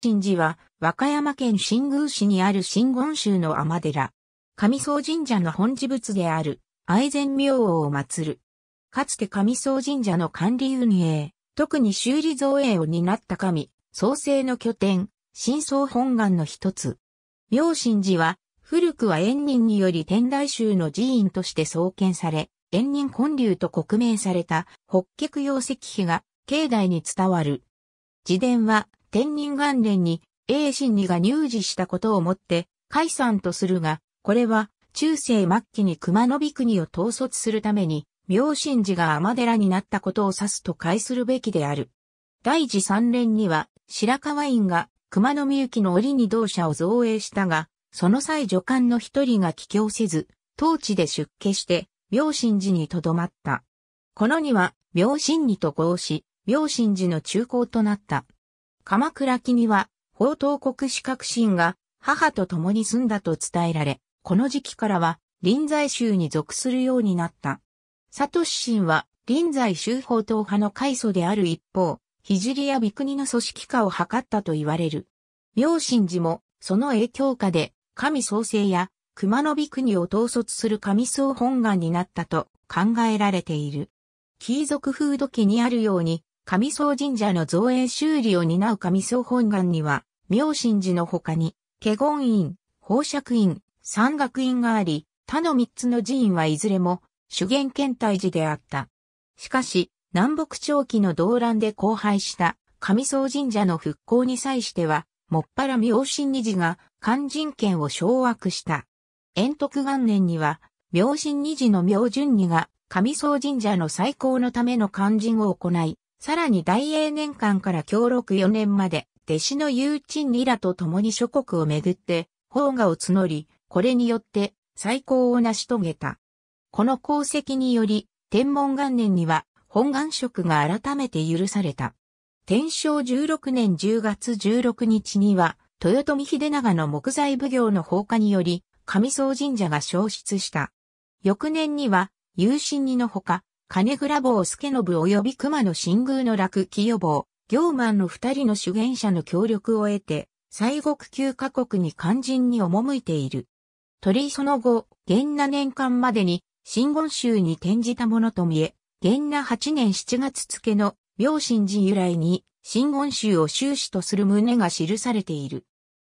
神寺は、和歌山県新宮市にある新言宗の天寺。上総神社の本寺仏である、愛禅明王を祀る。かつて上総神社の管理運営、特に修理造営を担った神、創生の拠点、新宗本願の一つ。明神寺は、古くは縁人により天台宗の寺院として創建され、縁人建立と刻名された北極洋石碑が、境内に伝わる。寺殿は、天人元年に永神理が入寺したことをもって解散とするが、これは中世末期に熊野美国を統率するために、明神寺が天寺になったことを指すと解するべきである。第次三連には、白河院が熊野みゆきの折に同社を造営したが、その際助官の一人が帰郷せず、当地で出家して、明神寺に留まった。このには、明神寺と合し、明神寺の中高となった。鎌倉木には、宝刀国士革新が母と共に住んだと伝えられ、この時期からは臨済宗に属するようになった。サトシ神は臨済宗宝刀派の開祖である一方、聖や美国の組織化を図ったと言われる。明神寺もその影響下で神創生や熊野美国を統率する神創本願になったと考えられている。貴族風土記にあるように、上総神社の造営修理を担う上総本願には、明神寺の他に、華厳院、宝釈院、山岳院があり、他の三つの寺院はいずれも、修験検体寺であった。しかし、南北朝期の動乱で荒廃した上総神社の復興に際しては、もっぱら明神二寺が肝心権を掌握した。延徳元年には、明神二寺の明順二が上総神社の再興のための肝心を行い、さらに大英年間から協力4年まで、弟子のユーチン・リラと共に諸国をめぐって、法画を募り、これによって最高を成し遂げた。この功績により、天文元年には本願職が改めて許された。天正16年10月16日には、豊臣秀長の木材奉行の放火により、上総神社が消失した。翌年には、有神にのほか、金倉坊助信及び熊野新宮の落木予防、行満の二人の主言者の協力を得て、西国9カ国に肝心に赴いている。鳥その後、元那年間までに、新言宗に転じたものと見え、元那8年7月付の、明神寺由来に、新言宗を終始とする旨が記されている。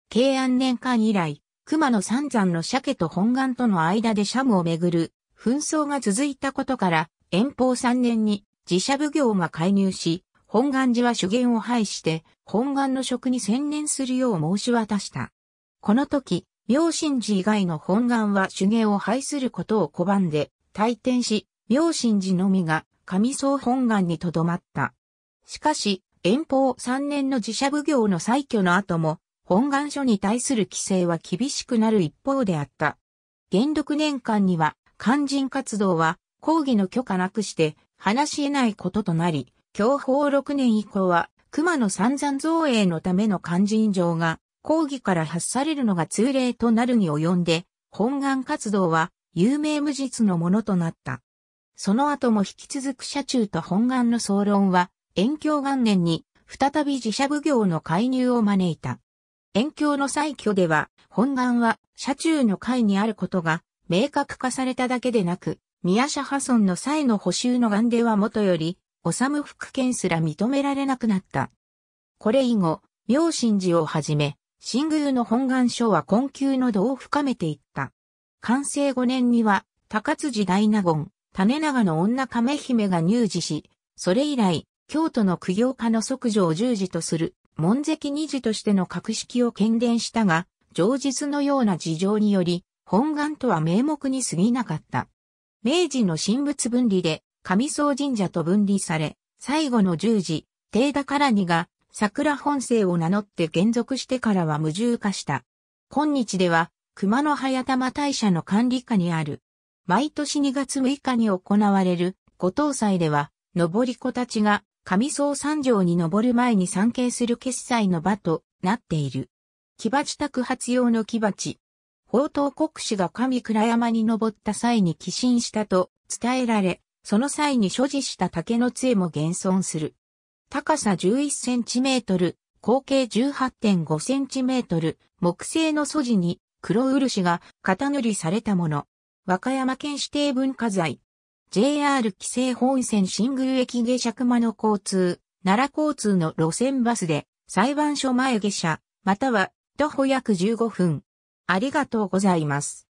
慶安年間以来、熊野三山の鮭と本願との間でシャムをめぐる紛争が続いたことから、遠方3年に自社奉行が介入し、本願寺は主言を廃して、本願の職に専念するよう申し渡した。この時、明神寺以外の本願は主言を廃することを拒んで、退転し、明神寺のみが上総本願にとどまった。しかし、遠方3年の自社奉行の再挙の後も、本願書に対する規制は厳しくなる一方であった。元禄年間には、肝心活動は抗議の許可なくして話し得ないこととなり、享保6年以降は熊野三山造営のための勧進状が抗議から発されるのが通例となるに及んで、本願活動は有名無実のものとなった。その後も引き続く社中と本願の総論は、遠教元年に再び自社奉行の介入を招いた。遠教の再挙では、本願は社中の会にあることが明確化されただけでなく、宮社破損の際の補修の願ではもとより、む福権すら認められなくなった。これ以後、明神寺をはじめ、新宮の本願書は困窮の度を深めていった。完成5年には、高辻大納言、種長の女亀姫が入寺し、それ以来、京都の苦行家の即女を十字とする、門跡二字としての格式を検伝したが、上実のような事情により、本願とは名目に過ぎなかった。明治の神仏分離で上総神社と分離され、最後の十字、定田からにが桜本性を名乗って現属してからは無重化した。今日では熊野早玉大社の管理下にある。毎年2月6日に行われる五島祭では、登り子たちが上総三条に登る前に参詣する決済の場となっている。木鉢宅発用の木鉢、宝刀国主が神倉山に登った際に寄進したと伝えられ、その際に所持した竹の杖も現存する。高さ11センチメートル、口径18.5センチメートル、木製の素地に黒漆が型塗りされたもの。和歌山県指定文化財。JR 規制本線新宮駅下車熊野交通、奈良交通の路線バスで裁判所前下車、または徒歩約15分。ありがとうございます。